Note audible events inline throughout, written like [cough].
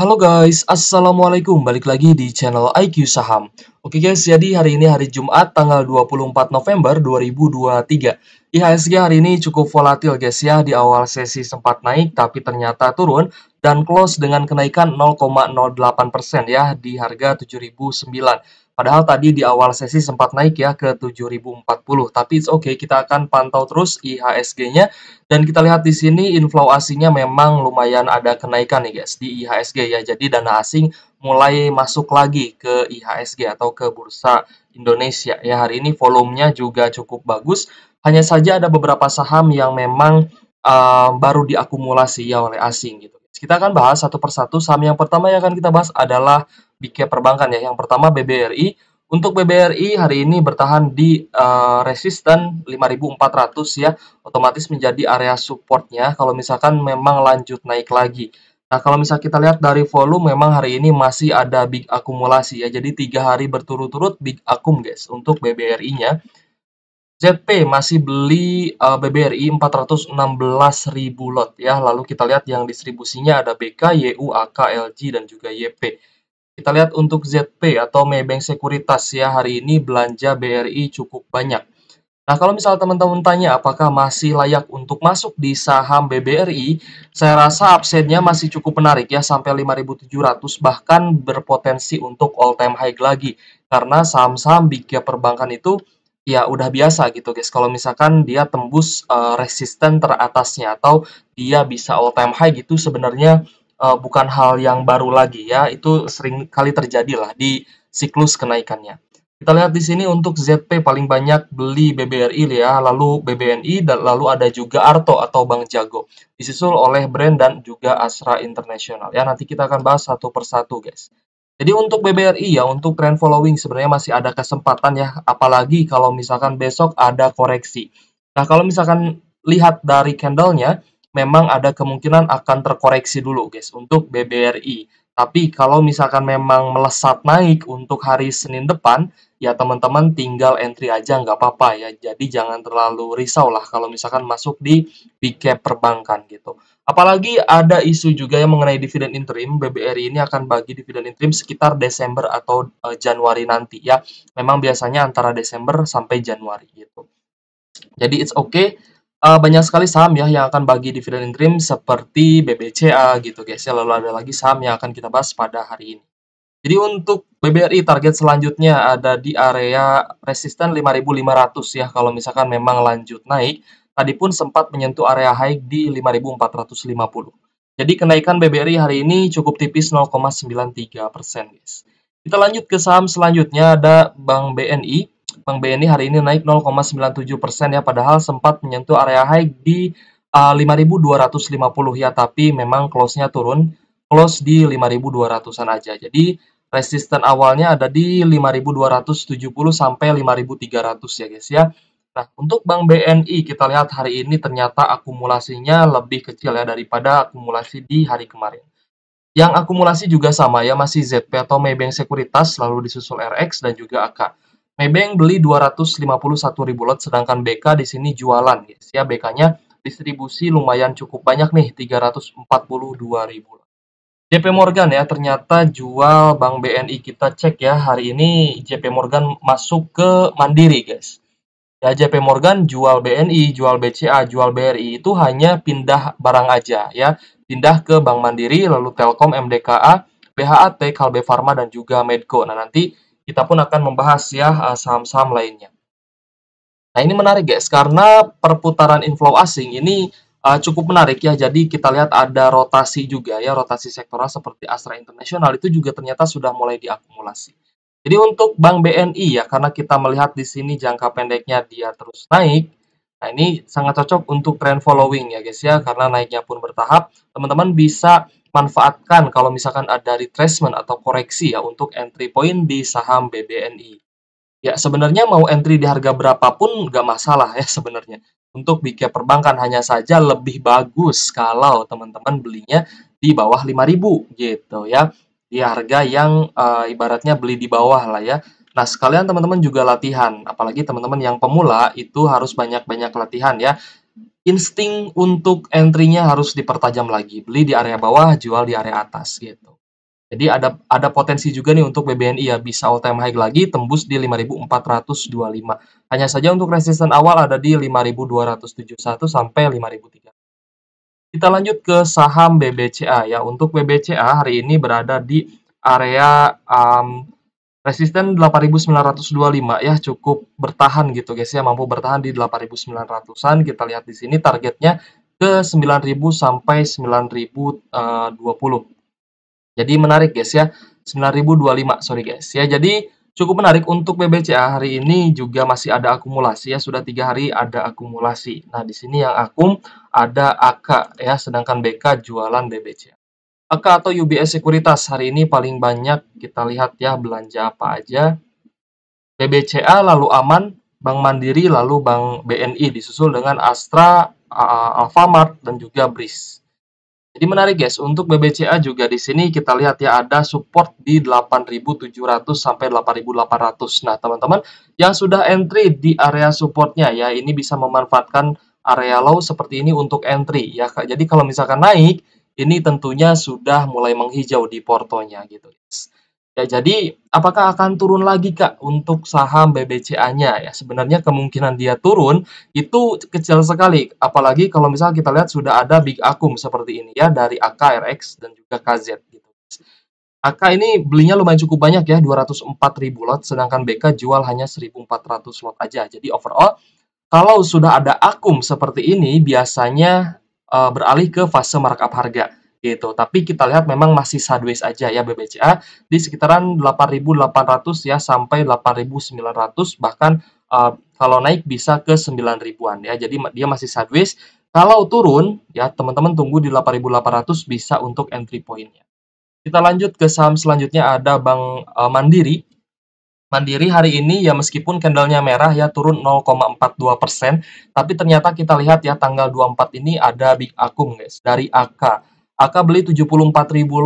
Halo guys, Assalamualaikum, balik lagi di channel IQ Saham Oke guys, jadi hari ini hari Jumat tanggal 24 November 2023 IHSG iya, ya, hari ini cukup volatil guys ya, di awal sesi sempat naik tapi ternyata turun Dan close dengan kenaikan 0,08% ya di harga 7009 Padahal tadi di awal sesi sempat naik ya ke 7040, tapi it's okay, kita akan pantau terus IHSG-nya dan kita lihat di sini inflow asingnya memang lumayan ada kenaikan nih guys di IHSG ya. Jadi dana asing mulai masuk lagi ke IHSG atau ke bursa Indonesia ya. Hari ini volumenya juga cukup bagus. Hanya saja ada beberapa saham yang memang uh, baru diakumulasi ya oleh asing gitu. Kita akan bahas satu persatu. Saham yang pertama yang akan kita bahas adalah Cap perbankan ya. Yang pertama BBRI. Untuk BBRI hari ini bertahan di uh, resisten 5400 ya, otomatis menjadi area supportnya kalau misalkan memang lanjut naik lagi. Nah, kalau misalkan kita lihat dari volume, memang hari ini masih ada big akumulasi ya. Jadi, tiga hari berturut-turut big akum, guys, untuk BBRI-nya. ZP masih beli uh, BBRI 416.000 lot ya. Lalu kita lihat yang distribusinya ada BK, YU, AK, LG, dan juga YP. Kita lihat untuk ZP atau Maybank Sekuritas ya, hari ini belanja BRI cukup banyak. Nah, kalau misal teman-teman tanya apakah masih layak untuk masuk di saham BBRI, saya rasa absennya masih cukup menarik ya, sampai 5.700 bahkan berpotensi untuk all time high lagi. Karena saham-saham big cap perbankan itu ya udah biasa gitu guys, kalau misalkan dia tembus uh, resisten teratasnya atau dia bisa all time high gitu sebenarnya uh, bukan hal yang baru lagi ya, itu sering kali terjadi lah di siklus kenaikannya. Kita lihat di sini untuk ZP paling banyak beli BBRI ya, lalu BBNI dan lalu ada juga Arto atau Bank Jago. Disusul oleh brand dan juga Asra International ya. Nanti kita akan bahas satu persatu guys. Jadi untuk BBRI ya, untuk trend following sebenarnya masih ada kesempatan ya, apalagi kalau misalkan besok ada koreksi. Nah, kalau misalkan lihat dari candlenya, memang ada kemungkinan akan terkoreksi dulu guys untuk BBRI. Tapi kalau misalkan memang melesat naik untuk hari Senin depan, ya teman-teman tinggal entry aja nggak apa-apa ya. Jadi jangan terlalu risau lah kalau misalkan masuk di big perbankan gitu. Apalagi ada isu juga yang mengenai dividen interim, BBRI ini akan bagi dividen interim sekitar Desember atau eh, Januari nanti ya. Memang biasanya antara Desember sampai Januari gitu. Jadi it's okay uh, banyak sekali saham ya yang akan bagi dividen interim seperti BBCA gitu guys ya lalu ada lagi saham yang akan kita bahas pada hari ini. Jadi untuk BBRI target selanjutnya ada di area resisten 5500 ya kalau misalkan memang lanjut naik tadi pun sempat menyentuh area high di 5450. Jadi kenaikan BBRI hari ini cukup tipis 0,93% guys. Kita lanjut ke saham selanjutnya ada Bank BNI Bank BNI hari ini naik 0,97% ya padahal sempat menyentuh area high di ah, uh, 5250 ya tapi memang close-nya turun close di 5200-an aja. Jadi resisten awalnya ada di 5270 sampai 5300 ya guys ya. Nah, untuk Bank BNI kita lihat hari ini ternyata akumulasinya lebih kecil ya daripada akumulasi di hari kemarin. Yang akumulasi juga sama ya, masih ZP atau Maybank Sekuritas, lalu disusul RX dan juga AK. Maybank beli 251 ribu lot sedangkan BK di sini jualan guys ya. BK-nya distribusi lumayan cukup banyak nih ribu lot. JP Morgan ya ternyata jual Bank BNI kita cek ya hari ini JP Morgan masuk ke Mandiri guys. Ya JP Morgan jual BNI, jual BCA, jual BRI itu hanya pindah barang aja ya. Pindah ke Bank Mandiri, lalu Telkom, MDKA, BHAT, Kalbe Farma, dan juga Medco. Nah, nanti kita pun akan membahas ya eh, saham-saham lainnya. Nah ini menarik guys karena perputaran inflow asing ini uh, cukup menarik ya. Jadi kita lihat ada rotasi juga ya, rotasi sektoral seperti Astra Internasional itu juga ternyata sudah mulai diakumulasi. Jadi untuk Bank BNI ya karena kita melihat di sini jangka pendeknya dia terus naik. Nah ini sangat cocok untuk trend following ya guys ya karena naiknya pun bertahap. Teman-teman bisa manfaatkan kalau misalkan ada retracement atau koreksi ya untuk entry point di saham BBNI. Ya sebenarnya mau entry di harga berapapun nggak masalah ya sebenarnya. Untuk BK perbankan hanya saja lebih bagus kalau teman-teman belinya di bawah 5000 gitu ya. Di harga yang e, ibaratnya beli di bawah lah ya. Nah, sekalian teman-teman juga latihan, apalagi teman-teman yang pemula itu harus banyak-banyak latihan ya insting untuk entry-nya harus dipertajam lagi. Beli di area bawah, jual di area atas gitu. Jadi ada ada potensi juga nih untuk BBNI ya bisa all time high lagi tembus di 5425. Hanya saja untuk resisten awal ada di 5271 sampai 5300. Kita lanjut ke saham BBCA ya. Untuk BBCA hari ini berada di area um, Resisten 8.925 ya cukup bertahan gitu guys ya, mampu bertahan di 8.900-an. Kita lihat di sini targetnya ke 9.000 sampai 9.020. Eh, Jadi menarik guys ya, 9.025 sorry guys ya. Jadi cukup menarik untuk BBCA hari ini juga masih ada akumulasi ya, sudah tiga hari ada akumulasi. Nah di sini yang akum ada AK ya, sedangkan BK jualan BBCA. Angka atau UBS sekuritas hari ini paling banyak kita lihat ya belanja apa aja. BBCA lalu aman, Bank Mandiri lalu Bank BNI disusul dengan Astra, Alfamart dan juga Bris. Jadi menarik guys, untuk BBCA juga di sini kita lihat ya ada support di 8.700 sampai 8.800. Nah teman-teman yang sudah entry di area supportnya ya ini bisa memanfaatkan area low seperti ini untuk entry ya. Jadi kalau misalkan naik ini tentunya sudah mulai menghijau di portonya gitu. Ya, jadi apakah akan turun lagi Kak untuk saham BBCA-nya ya? Sebenarnya kemungkinan dia turun itu kecil sekali, apalagi kalau misalnya kita lihat sudah ada big akum seperti ini ya dari AKRX dan juga KZ gitu. AK ini belinya lumayan cukup banyak ya, 204.000 lot, sedangkan BK jual hanya 1.400 lot aja. Jadi overall kalau sudah ada akum seperti ini, biasanya uh, beralih ke fase markup harga gitu. Tapi kita lihat memang masih sideways aja ya BBCA di sekitaran 8.800 ya sampai 8.900 bahkan uh, kalau naik bisa ke 9.000-an ya. Jadi dia masih sideways. Kalau turun ya teman-teman tunggu di 8.800 bisa untuk entry point-nya. Kita lanjut ke saham selanjutnya ada Bank uh, Mandiri Mandiri hari ini ya meskipun candlenya merah ya turun 0,42%, tapi ternyata kita lihat ya tanggal 24 ini ada big akum guys dari AK. AK beli 74.000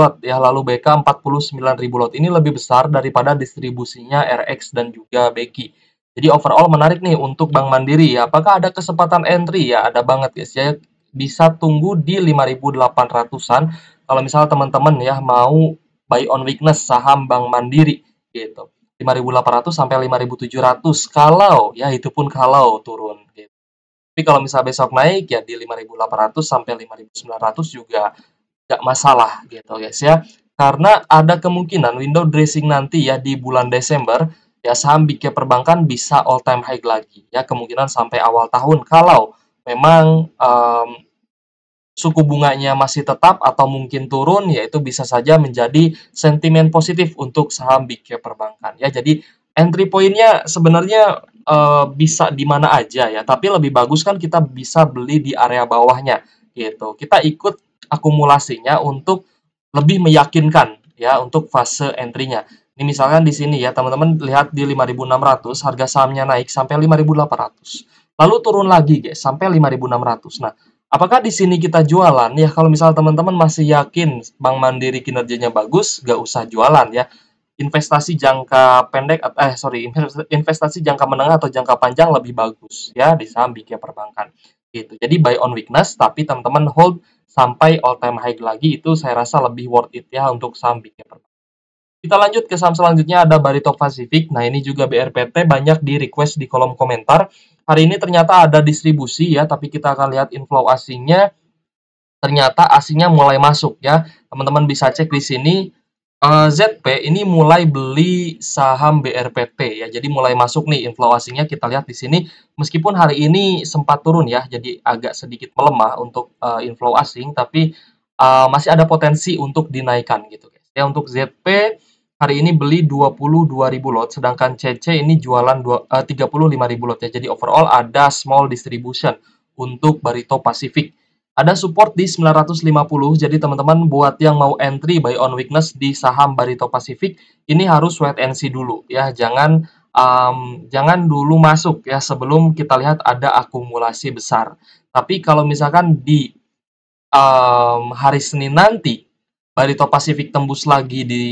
lot ya, lalu BK 49.000 lot. Ini lebih besar daripada distribusinya RX dan juga Beki. Jadi overall menarik nih untuk Bank Mandiri ya. Apakah ada kesempatan entry ya? Ada banget guys ya. Bisa tunggu di 5.800-an kalau misalnya teman-teman ya mau buy on weakness saham Bank Mandiri gitu. 5.800 sampai 5.700 kalau ya itu pun kalau turun gitu. Tapi kalau misal besok naik ya di 5.800 sampai 5.900 juga nggak masalah gitu guys ya. Karena ada kemungkinan window dressing nanti ya di bulan Desember ya saham big cap perbankan bisa all time high lagi ya kemungkinan sampai awal tahun kalau memang um, suku bunganya masih tetap atau mungkin turun yaitu bisa saja menjadi sentimen positif untuk saham big cap perbankan ya jadi entry pointnya sebenarnya e, bisa di mana aja ya tapi lebih bagus kan kita bisa beli di area bawahnya gitu kita ikut akumulasinya untuk lebih meyakinkan ya untuk fase entry-nya ini misalkan di sini ya teman-teman lihat di 5600 harga sahamnya naik sampai 5800 lalu turun lagi guys sampai 5600 nah Apakah di sini kita jualan? Ya kalau misal teman-teman masih yakin Bank Mandiri kinerjanya bagus, gak usah jualan ya. Investasi jangka pendek, eh sorry, investasi jangka menengah atau jangka panjang lebih bagus ya di saham Bikya Perbankan. Gitu. Jadi buy on weakness, tapi teman-teman hold sampai all time high lagi itu saya rasa lebih worth it ya untuk saham Bikya Perbankan. Kita lanjut ke saham selanjutnya ada Barito Pacific. Nah ini juga BRPT banyak di request di kolom komentar. Hari ini ternyata ada distribusi ya, tapi kita akan lihat inflow asingnya. Ternyata asingnya mulai masuk ya. Teman-teman bisa cek di sini eh, ZP ini mulai beli saham BRPT ya. Jadi mulai masuk nih inflow asingnya kita lihat di sini meskipun hari ini sempat turun ya. Jadi agak sedikit melemah untuk uh, inflow asing tapi uh, masih ada potensi untuk dinaikkan gitu Ya untuk ZP hari ini beli 22.000 lot, sedangkan CC ini jualan 35.000 eh, lot ya. Jadi overall ada small distribution untuk Barito Pacific. Ada support di 950, jadi teman-teman buat yang mau entry buy on weakness di saham Barito Pacific, ini harus wait and see dulu ya. Jangan um, jangan dulu masuk ya sebelum kita lihat ada akumulasi besar. Tapi kalau misalkan di um, hari Senin nanti Barito Pacific tembus lagi di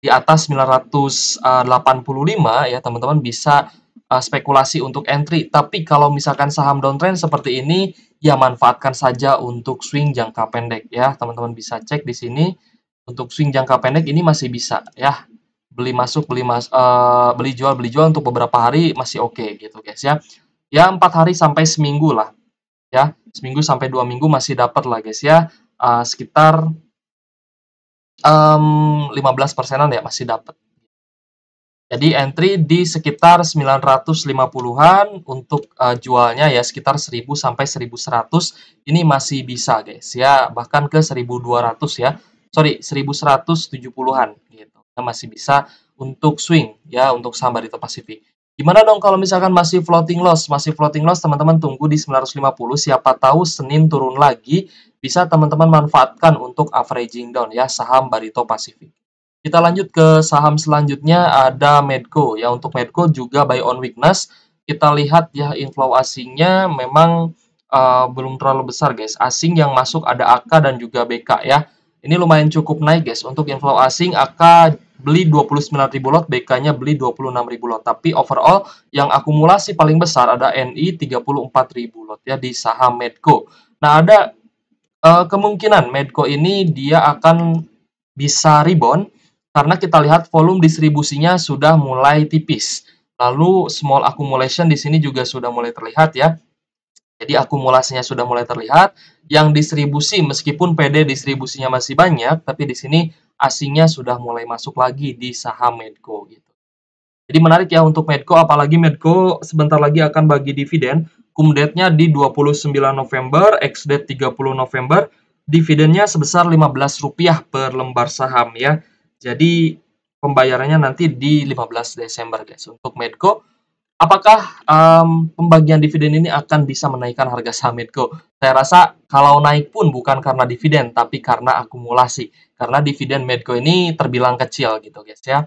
di atas 985 eh, ya teman-teman bisa uh, spekulasi untuk entry. Tapi kalau misalkan saham downtrend seperti ini ya manfaatkan saja untuk swing jangka pendek ya. Teman-teman bisa cek di sini untuk swing jangka pendek ini masih bisa ya. Beli masuk, beli mas uh, beli jual, beli jual untuk beberapa hari masih oke okay, gitu guys ya. Ya empat hari sampai seminggu lah. Ya, seminggu sampai dua minggu masih dapat lah guys ya. Uh, sekitar um, 15 persenan ya masih dapat. Jadi entry di sekitar 950-an untuk uh, jualnya ya sekitar 1000 sampai 1100 ini masih bisa guys ya bahkan ke 1200 ya. Sorry 1170-an gitu. masih bisa untuk swing ya untuk saham Barito Pasifik. Gimana dong kalau misalkan masih floating loss? Masih floating loss, teman-teman tunggu di 950. Siapa tahu Senin turun lagi, bisa teman-teman manfaatkan untuk averaging down ya saham Barito Pacific. Kita lanjut ke saham selanjutnya ada Medco. Ya untuk Medco juga buy on weakness. Kita lihat ya inflow asingnya memang uh, belum terlalu besar guys. Asing yang masuk ada AK dan juga BK ya. Ini lumayan cukup naik guys. Untuk inflow asing AK beli 29.000 lot, BK-nya beli 26.000 lot. Tapi overall yang akumulasi paling besar ada NI 34.000 lot ya di saham Medco. Nah, ada uh, kemungkinan Medco ini dia akan bisa rebound karena kita lihat volume distribusinya sudah mulai tipis. Lalu small accumulation di sini juga sudah mulai terlihat ya. Jadi akumulasinya sudah mulai terlihat. Yang distribusi, meskipun PD distribusinya masih banyak, tapi di sini asingnya sudah mulai masuk lagi di saham Medco. Gitu. Jadi menarik ya untuk Medco, apalagi Medco sebentar lagi akan bagi dividen. Cum date-nya di 29 November, ex-date 30 November. Dividennya sebesar Rp15 per lembar saham ya. Jadi pembayarannya nanti di 15 Desember guys untuk Medco apakah um, pembagian dividen ini akan bisa menaikkan harga saham Medco? Saya rasa kalau naik pun bukan karena dividen, tapi karena akumulasi. Karena dividen Medco ini terbilang kecil gitu guys ya.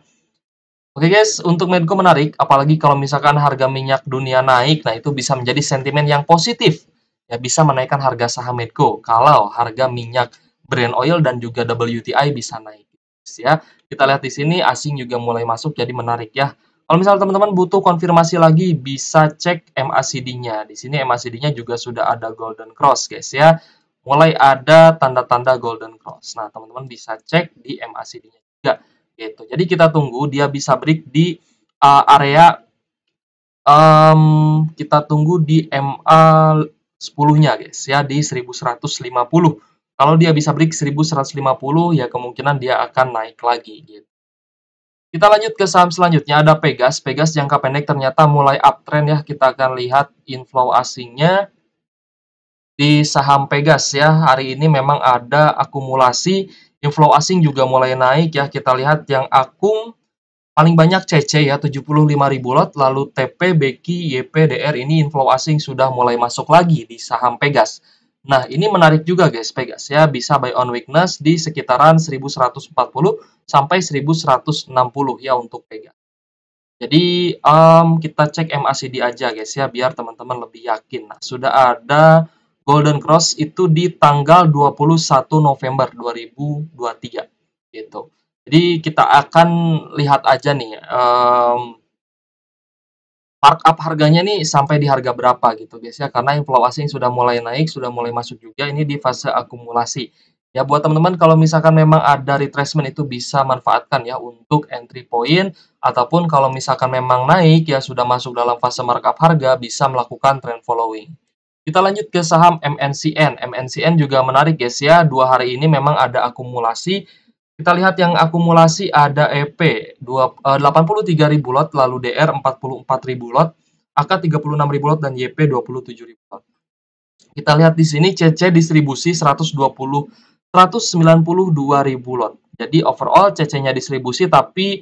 Oke guys, untuk Medco menarik, apalagi kalau misalkan harga minyak dunia naik, nah itu bisa menjadi sentimen yang positif. Ya bisa menaikkan harga saham Medco kalau harga minyak Brent oil dan juga WTI bisa naik. Ya, kita lihat di sini asing juga mulai masuk jadi menarik ya. Kalau misalnya teman-teman butuh konfirmasi lagi, bisa cek MACD-nya. Di sini MACD-nya juga sudah ada golden cross, guys ya. Mulai ada tanda-tanda golden cross. Nah, teman-teman bisa cek di MACD-nya juga. Gitu. Jadi kita tunggu dia bisa break di uh, area um, kita tunggu di MA 10-nya, guys ya, di 1150. Kalau dia bisa break 1150, ya kemungkinan dia akan naik lagi gitu. Kita lanjut ke saham selanjutnya, ada Pegas. Pegas jangka pendek ternyata mulai uptrend ya. Kita akan lihat inflow asingnya di saham Pegas ya. Hari ini memang ada akumulasi, inflow asing juga mulai naik ya. Kita lihat yang akum paling banyak CC ya, ribu lot. Lalu TP, BEKI, YP, DR ini inflow asing sudah mulai masuk lagi di saham Pegas. Nah, ini menarik juga guys, Pegas ya bisa buy on weakness di sekitaran 1140 sampai 1160 ya untuk Pegas. Jadi um, kita cek MACD aja guys ya biar teman-teman lebih yakin. Nah, sudah ada Golden Cross itu di tanggal 21 November 2023 gitu. Jadi kita akan lihat aja nih um, markup harganya nih sampai di harga berapa gitu biasanya karena inflow asing sudah mulai naik sudah mulai masuk juga ini di fase akumulasi ya buat teman-teman kalau misalkan memang ada retracement itu bisa manfaatkan ya untuk entry point ataupun kalau misalkan memang naik ya sudah masuk dalam fase mark up harga bisa melakukan trend following kita lanjut ke saham MNCN MNCN juga menarik guys ya dua hari ini memang ada akumulasi kita lihat yang akumulasi ada EP 83.000 eh, lot, lalu DR 44.000 lot, AK 36.000 lot, dan YP 27.000 lot. Kita lihat di sini CC distribusi 120 192.000 lot. Jadi overall CC-nya distribusi tapi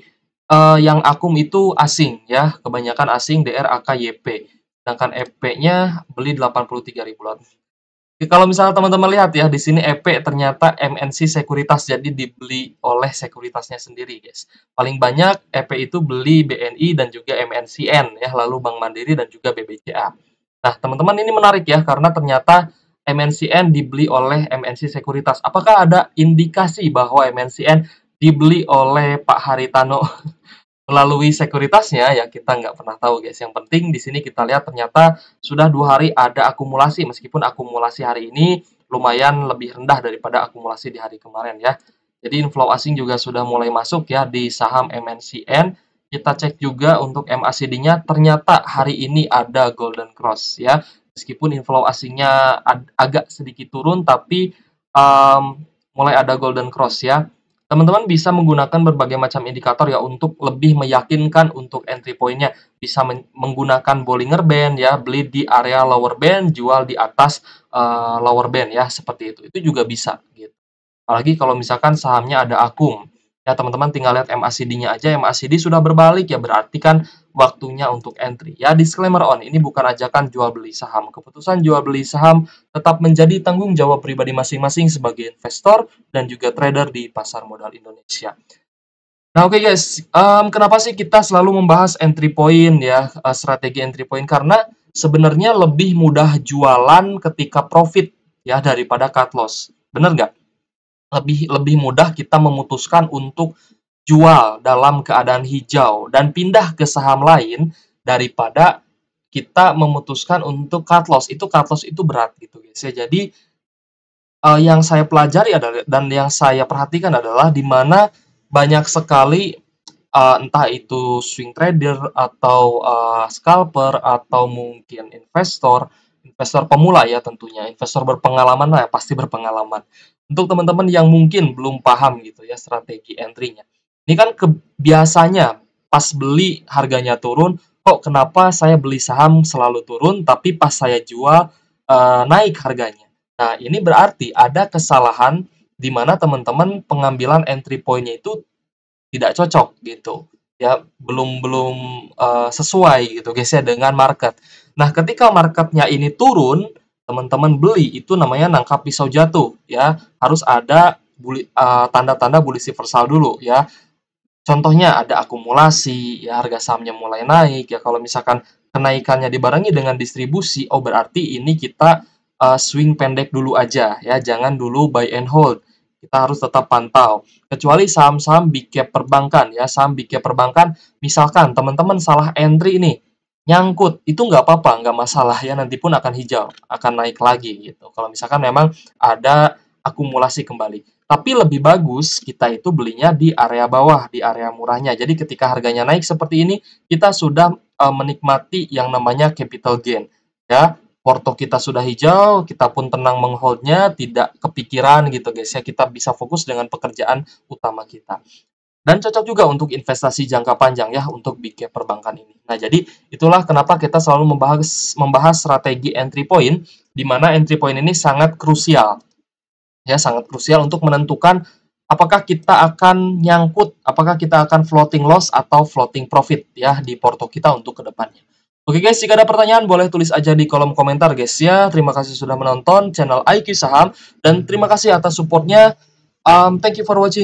uh, yang akum itu asing ya, kebanyakan asing DR AK YP. Sedangkan EP-nya beli 83.000 lot. Ya, kalau misalnya teman-teman lihat ya, di sini EP ternyata MNC sekuritas, jadi dibeli oleh sekuritasnya sendiri guys. Paling banyak EP itu beli BNI dan juga MNCN ya, lalu Bank Mandiri dan juga BBCA. Nah teman-teman ini menarik ya, karena ternyata MNCN dibeli oleh MNC sekuritas. Apakah ada indikasi bahwa MNCN dibeli oleh Pak Haritano? [laughs] melalui sekuritasnya ya kita nggak pernah tahu guys. Yang penting di sini kita lihat ternyata sudah dua hari ada akumulasi meskipun akumulasi hari ini lumayan lebih rendah daripada akumulasi di hari kemarin ya. Jadi inflow asing juga sudah mulai masuk ya di saham MNCN. Kita cek juga untuk MACD-nya ternyata hari ini ada golden cross ya. Meskipun inflow asingnya agak sedikit turun tapi um, mulai ada golden cross ya Teman-teman bisa menggunakan berbagai macam indikator ya untuk lebih meyakinkan untuk entry point-nya. Bisa menggunakan Bollinger Band ya, beli di area lower band, jual di atas uh, lower band ya, seperti itu. Itu juga bisa gitu. Apalagi kalau misalkan sahamnya ada akum. Ya teman-teman tinggal lihat MACD-nya aja, MACD sudah berbalik ya, berarti kan waktunya untuk entry. Ya, disclaimer on, ini bukan ajakan jual beli saham. Keputusan jual beli saham tetap menjadi tanggung jawab pribadi masing-masing sebagai investor dan juga trader di pasar modal Indonesia. Nah, oke okay guys, um, kenapa sih kita selalu membahas entry point ya, eh, strategi entry point? Karena sebenarnya lebih mudah jualan ketika profit ya daripada cut loss. Bener nggak? Lebih lebih mudah kita memutuskan untuk jual dalam keadaan hijau dan pindah ke saham lain daripada kita memutuskan untuk cut loss. Itu cut loss itu berat gitu guys ya. Jadi uh, yang saya pelajari adalah dan yang saya perhatikan adalah di mana banyak sekali uh, entah itu swing trader atau uh, scalper atau mungkin investor investor pemula ya tentunya investor berpengalaman lah ya, pasti berpengalaman untuk teman-teman yang mungkin belum paham gitu ya strategi entry-nya ini kan kebiasanya pas beli harganya turun, kok kenapa saya beli saham selalu turun tapi pas saya jual e, naik harganya. Nah, ini berarti ada kesalahan di mana teman-teman pengambilan entry point-nya itu tidak cocok gitu. Ya, belum belum e, sesuai gitu guys ya dengan market. Nah, ketika marketnya ini turun, teman-teman beli itu namanya nangkap pisau jatuh ya harus ada eh, tanda-tanda bullish reversal dulu ya Contohnya ada akumulasi, ya harga sahamnya mulai naik, ya kalau misalkan kenaikannya dibarengi dengan distribusi, oh berarti ini kita uh, swing pendek dulu aja, ya jangan dulu buy and hold. Kita harus tetap pantau. Kecuali saham-saham big cap perbankan, ya saham big cap perbankan, misalkan teman-teman salah entry ini nyangkut itu nggak apa-apa nggak masalah ya nanti pun akan hijau akan naik lagi gitu kalau misalkan memang ada akumulasi kembali. Tapi lebih bagus kita itu belinya di area bawah, di area murahnya. Jadi ketika harganya naik seperti ini, kita sudah uh, menikmati yang namanya capital gain. Ya, porto kita sudah hijau, kita pun tenang mengholdnya, tidak kepikiran gitu guys ya. Kita bisa fokus dengan pekerjaan utama kita. Dan cocok juga untuk investasi jangka panjang ya untuk big cap perbankan ini. Nah, jadi itulah kenapa kita selalu membahas membahas strategi entry point di mana entry point ini sangat krusial ya sangat krusial untuk menentukan apakah kita akan nyangkut, apakah kita akan floating loss atau floating profit ya di porto kita untuk kedepannya. Oke guys, jika ada pertanyaan boleh tulis aja di kolom komentar guys ya. Terima kasih sudah menonton channel IQ Saham dan terima kasih atas supportnya. Um, thank you for watching.